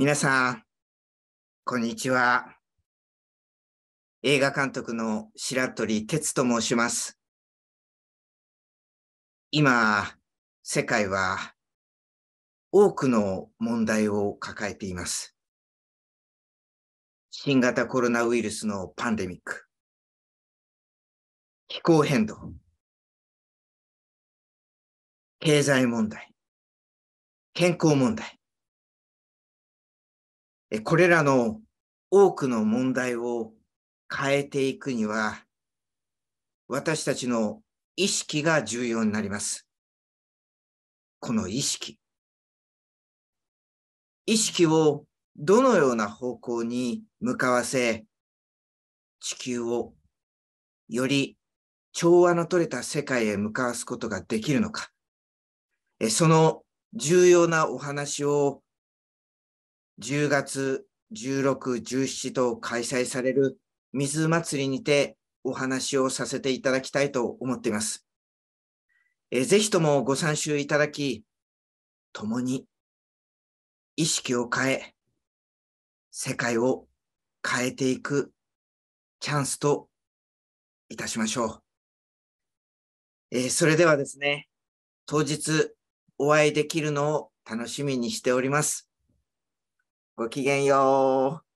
皆さん、こんにちは。映画監督の白鳥哲と申します。今、世界は多くの問題を抱えています。新型コロナウイルスのパンデミック、気候変動、経済問題、健康問題、これらの多くの問題を変えていくには、私たちの意識が重要になります。この意識。意識をどのような方向に向かわせ、地球をより調和の取れた世界へ向かわすことができるのか。その重要なお話を10月16、17と開催される水祭りにてお話をさせていただきたいと思っています。えぜひともご参集いただき、共に意識を変え、世界を変えていくチャンスといたしましょう。えー、それではですね、当日お会いできるのを楽しみにしております。ごきげんよう。